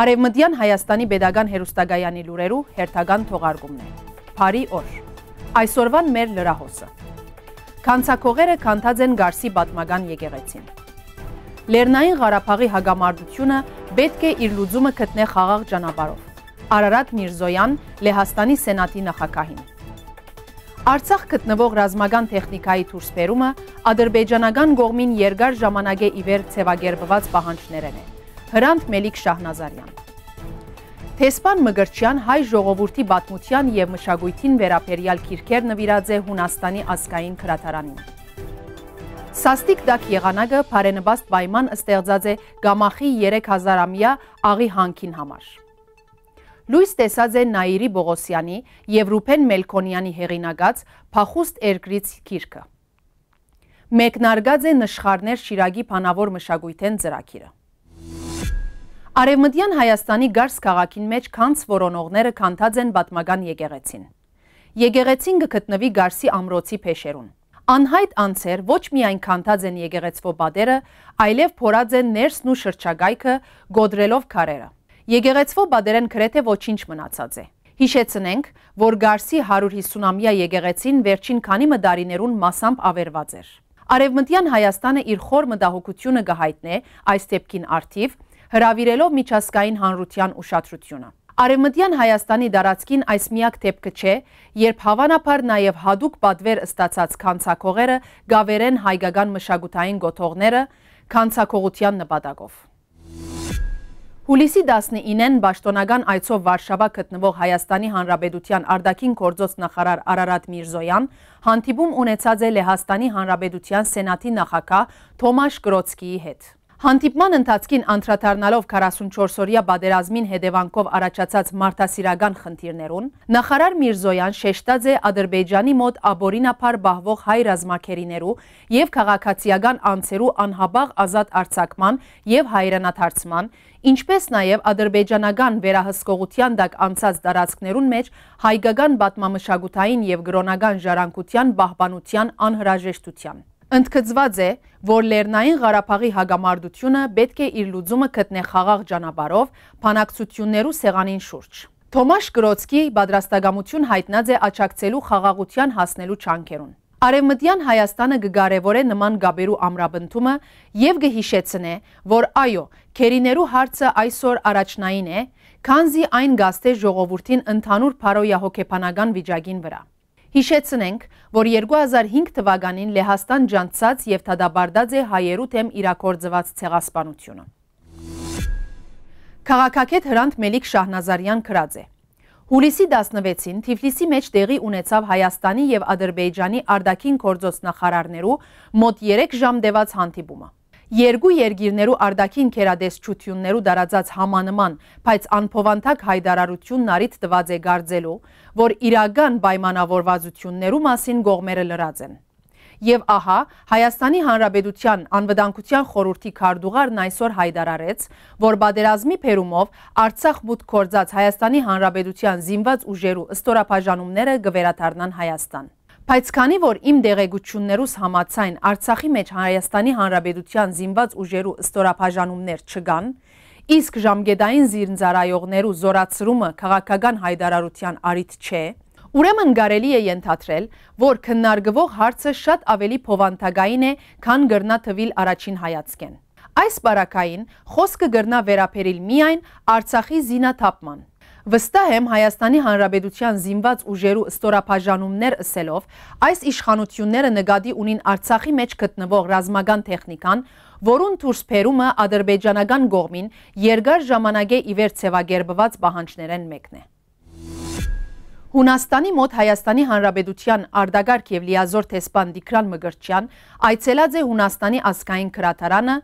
Արևմտյան Հայաստանի Պետական Հերոստագայանի լուրերու հերթական թողարկումն է։ Փարի օր։ Այսօրվան մեր լրահոսը։ Քանցակողերը քանթած են Գարսի պատմական եկեղեցին։ Լեռնային Ղարաբաղի հագամարտությունը պետք է իր լուծումը գտնե խաղաղ ճանապարհով։ Արարատ Միրզոյան, Լեհաստանի Սենատի նախակահին։ Արցախ գտնվող ռազմական տեխնիկայի դուրսբերումը ադրբեջանական գողմին երկար ժամանակ է իվեր ցևագերբված պահանջներն են։ Հրանտ Մելիք Շահնազարյան։ Թեսպան Մգրչյան հայ ժողովրդի պատմության եւ մշակույթին վերաբերյալ քիրքեր նվիրած է Հունաստանի ազգային քրատարանին։ Սաստիկ դակ եղանակը բարենպաստ պայման ստեղծած է Գամախի 3000-ամյա աղի հանքին համար։ Լույս տեսած է Նաիրի Բողոսյանի եւ Ռուփեն Մելքոնյանի հեղինակած Փախուստ երկրից քիրքը։ Մեկնարկած է նշխարներ Շիրագի փանավոր մշակույթեն ծրագիրը։ Արևմտյան Հայաստանի Գարս քաղաքին մեջ քանց որոնողները քանդած են բատմական եկեղեցին։ Եկեղեցին գտնվի Գարսի ամրոցի փեշերուն։ Անհայտ անձեր ոչ միայն քանդած են եկեղեցվո բադերը, այլև փորած են ներսն ու շրջագայքը գոդրելով քարերը։ Եկեղեցվո բադերեն գրեթե ոչինչ մնացած է։ Հիշեցնենք, որ Գարսի 150-ամյա եկեղեցին վերջին քանի մդարիներուն մասամբ ավերված էր։ Արևմտյան Հայաստանը իր խոր մտահոգությունը գահայտնե այս դեպքին արդիվ հրավիրելով միջազգային հանրության ուշադրությունը։ Արևմտյան Հայաստանի դարածքին այս միակ դեպքը չէ, երբ հավանաբար նաև հadoop պատվեր ստացած քանցակողերը գավերեն հայկական մշակութային գոթողները քանցակողության նպատակով։ Հուլիսի 19-ին Պաշտոնական այցով Վարշավա գտնվող Հայաստանի Հանրապետության արդակին գործոց նախարար Արարատ Միրզոյան հանդիպում ունեցած է Լեհաստանի Հանրապետության Սենատի նախագահ Թոմաշ Գրոցկիի հետ։ Հանդիպման ընթացքին անդրադառնալով 44-օրյա բادرազմին հետևանքով առաջացած մարդասիրական խնդիրներուն, նախարար Միրզոյան շեշտած է Ադրբեջանի մոտ աբորինապար բահվող հայ ռազմակերիներու եւ քաղաքացիական անձերու անհաբաղ ազատ արձակման եւ հայրենաթարցման, ինչպես նաեւ ադրբեջանական վերահսկողության դակ անցած տարածքներուն մեջ հայկական պատմամշակութային եւ գրոնական ժառանգության պահպանության անհրաժեշտության։ Ընդգծված է, որ Լեռնային Ղարաբաղի հագամարդությունը պետք է իր լուծումը գտնե խաղաղ ճանապարով բանակցություններու սեղանին շուրջ։ Թոմաշ Գրոցկի պատրաստակամություն հայտնած է աչակցելու խաղաղության հասնելու ճանկերուն։ Արևմտյան Հայաստանը գգարևոր է նման գաբերու ամրաբնդումը և գհիշեցնե, որ այո, կերիներու հարցը այսօր առաջնային է, կանզի այն գաստե ժողովորդին ընդանուր պարոյա հոգեպանագան վիճագին վրա։ Հիշեցնենք, որ 2005 թվականին Լեհաստան ջանցած և թադաբարդած է հայերու թեմ իրակորձված ցեղասպանությունը։ Քաղաքակետ Հրանտ Մելիք Շահնազարյան քրած է։ Հուլիսի 16-ին Թիֆլիսի մեջ տեղի ունեցավ Հայաստանի եւ Ադրբեջանի արդակին գործոստնախարարներու մոտ 3 ժամ դեված հանդիպումը երկու երգիրներու արդակին կերադեսչություններու դարածած համանման, բայց անփովանթակ հայդարարությունն արիտ տված է գարձելու, որ իրական պայմանավորվածություններու մասին գողմերը լրած են։ Եվ ահա Հայաստանի Հանրապետության անվտանգության խորհրդի քարտուղարն այսօր հայտարարեց, որ բادرազմի փերումով Արցախ մուտք կորցած Հայաստանի Հանրապետության զինված ուժերու ըստորապաժանումները գվերաթարնան Հայաստան։ Բայց քանի որ իմ դեղեցություններուս համացայն Արցախի մեջ Հայաստանի Հանրապետության զինված ուժերու ստորափաժանումներ չկան, իսկ ժամկետային զինծառայողներու զորացրումը քաղաքական հայդարարության առիթ չէ, ուրեմն կարելի է ենթադրել, որ քննարկվող հարցը շատ ավելի փոխանցագային է, քան գրնա թվիլ առաջին հայացքեն։ Այս բարակային խոսքը գրնա վերաբերիլ միայն Արցախի զինաթափման Վստահ եմ Հայաստանի Հանրապետության զինված ուժերու ստորապաժանումներ ըսելով, այս իշխանությունները նկատի ունին Արցախի մեջ գտնվող ռազմական տեխնիկան, որուն դուրսբերումը ադրբեջանական գողմին երկար ժամանակ է իվեր ցևագերբված պահանջներեն մեկն է։ Հունաստանի մոտ Հայաստանի Հանրապետության արդագարք եւ լիազոր տեսփան Դիկրան Մգրչյան այցելած է Հունաստանի ասկային քրատարանը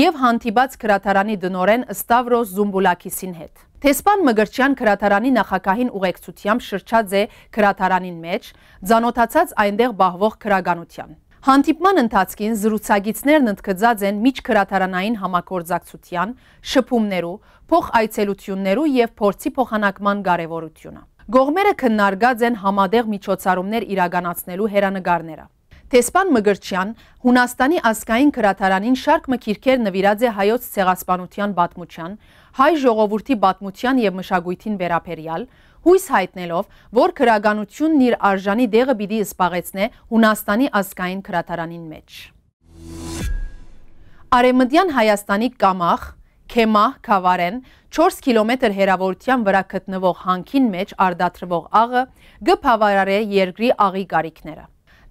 եւ հանդիպած քրատարանի դնորեն Ստավրոս Զումբուլակիսին հետ։ Թեսպան Մգրչյան քրատարանի նախակահին ուղեկցությամբ շրջած է քրատարանին մեջ, ձանոթացած այնտեղ բահվող քրագանության։ Հանդիպման ընթացքին զրուցագիցներն ընդգծած են միջ քրատարանային համագործակցության, շփումներու, փոխայցելություններու եւ փորձի փոխանակման կարեւորությունը։ Գողմերը քննարկած են համատեղ միջոցառումներ իրականացնելու հերանեկարները։ Թեսպան Մգրչյան Հունաստանի ազգային քրատարանին շարք մքիրքեր նվիրած է հայոց ցեղասպանության պատմության, հայ ժողովրդի պատմության եւ մշակույթին վերաբերյալ, հույս հայտնելով, որ քրագանությունն իր արժանի դեղը պիտի զբաղեցնե Հունաստանի ազգային քրատարանին մեջ։ Արեմդյան Հայաստանի կամախ Քեմա Քավարեն 4 կիլոմետր հեռավորության վրա գտնվող հանքին մեջ արդատրվող աղը գ բավարարե երկրի աղի գարիկները։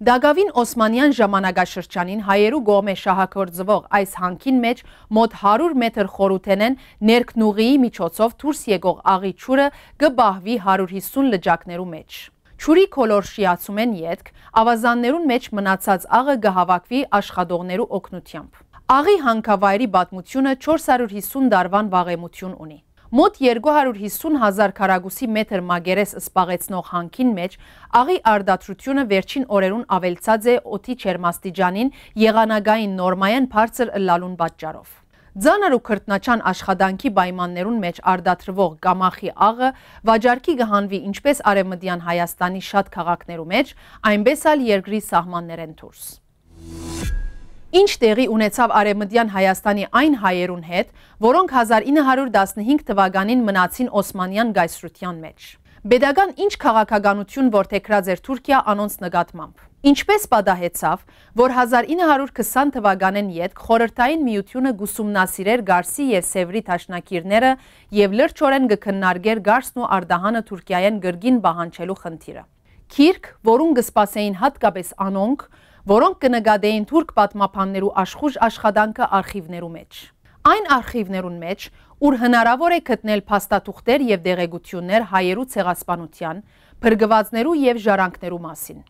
Դագավին Օսմանյան ժամանակաշրջանին հայերու գողմ է շահակորձվող այս հանքին մեջ մոտ 100 մետր խորութեն են ներքնուղիի միջոցով թուրս եգող աղի չուրը գբահվի 150 լջակներու մեջ։ Չուրի քոլոր շիացում են ետք, ավազաններուն մեջ մնացած աղը գհավակվի աշխատողներու օգնությամբ։ Աղի հանքավայրի պատմությունը 450 դարվան վաղեմություն ունի։ Մոտ 250 հազար կարագուսի մետր մագերես սպաղեցնող հանքին մեջ աղի արդատրությունը վերջին օրերուն ավելցած է ոտի չերմաստիճանին եղանագային նորմայան պարցր լալուն բատճարով։ Ձանր ու քրտնաչան աշխատանքի պայմաններուն մեջ արդատրվող գամախի աղը վաճարքի գահանվի ինչպես արևմտյան Հայաստանի շատ քաղաքներու մեջ, այնպես այլ երկրի սահմաններ են դուրս։ Ինչ տեղի ունեցավ Արևմտյան Հայաստանի այն հայերուն հետ, որոնք 1915 թվականին մնացին Օսմանյան գայսրության մեջ։ Բեդագան ինչ քաղաքականություն որթեքրած էր Թուրքիա անոնց նկատմամբ։ Ինչպես պատահեցավ, որ 1920 թվականեն յետք խորհրդային միությունը գուսումնասիրեր Գարսի եւ Սևրի ճաշնակիրները եւ լրջորեն կքննարկեր Գարսն ու Արդահանը Թուրքիայեն գրգին բահանջելու խնդիրը։ Քիրք, որուն գսպասեին հատկապես անոնք, որոնք կնկատեին թուրք պատմապաններու աշխուժ աշխատանքը արխիվներու մեջ։ Այն արխիվներուն մեջ, ուր հնարավոր է գտնել փաստաթուղթեր եւ դեղեցություններ հայերու ցեղասպանության, բրգվածներու եւ ժարանքներու մասին։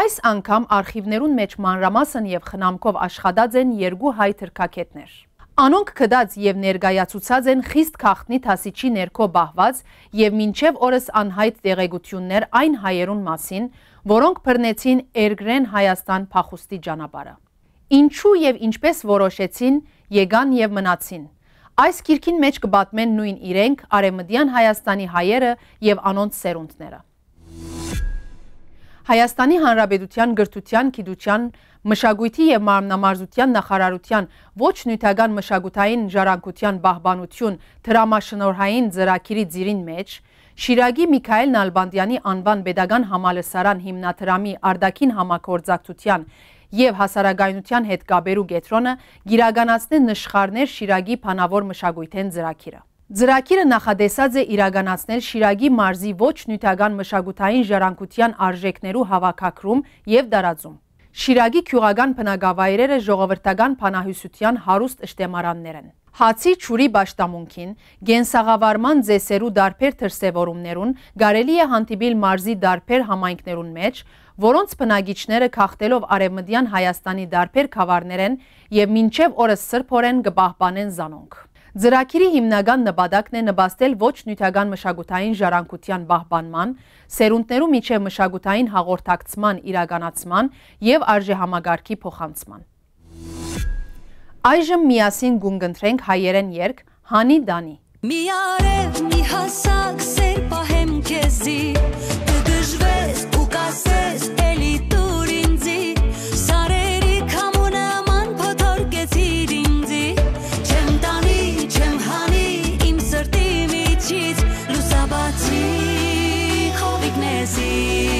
Այս անգամ արխիվներուն մեջ մանրամասն եւ խնամքով աշխատած են երկու հայ թրքակետներ։ Անոնք կդած եւ ներկայացուցած են խիստ քաղտնի թասիչի ներքո բահված եւ մինչեւ օրս անհայտ տեղեկություններ այն հայերուն մասին, որոնք բռնեցին Էրգրեն Հայաստան փախուստի ճանապարհը։ Ինչու եւ ինչպես որոշեցին եկան եւ մնացին։ Այս քիրքին մեջ կբատմեն նույն իրենք Արեմդյան Հայաստանի հայերը եւ անոնց սերունդները։ Հայաստանի Հանրապետության գրթության, գիտության, մշակույթի եւ մարմնամարզության նախարարության ոչ նյութական մշակութային ժառանգության բահբանություն դրամաշնորհային ծրագիրի ծիրին մեջ Շիրագի Միքայել Նալբանդյանի անվան Բեդագան համալսարան հիմնադրամի արդակին համակորձակցության և հասարագայնության հետ կաբերու գետրոնը գիրագանացնեն նշխարներ Շիրագի պանավոր մշագույթեն ծրակիրը։ Ձրակիրը նախադեսած է իրագանացնել Շիրագի մարզի ոչ նյութական մշագութային ժարանկության արժեքներու հավակակրում և դարածում։ Շիրագի կյուղական պնագավայրերը ժողովրդական պանահյուսության հարուստ ըշտեմարաններ են։ Հացի ճուրի ճաշտամունքին, գենսաղավարման ձեսերու դարբեր թրսևորումներուն գարելի է հանդիպիլ մարզի դարբեր համայնքներուն մեջ, որոնց բնագիչները քաղտելով արևմտյան Հայաստանի դարբեր խավարներ են եւ մինչեւ օրս սրբորեն կպահպանեն զանոնք։ Ձրակիրի հիմնական նպատակն է նպաստել ոչ նյութական մշակութային ժառանգության պահպանման, սերունդներու միջև մշակութային հաղորդակցման իրականացման եւ արժեհամագարկի փոխանցման։ Այժմ միասին գունգընտրենք հայերեն երգ Հանի Դանի։ Մի արև մի հասակ սեր պահեմ քեզի, կդժվես ու կասես էլի տուր ինձի, սարերի կամունաման պոթորկեցիր ինձի, չեմ տանի, չեմ հանի իմ սրտի միջից, լուսաբացի խովիկ նեզից։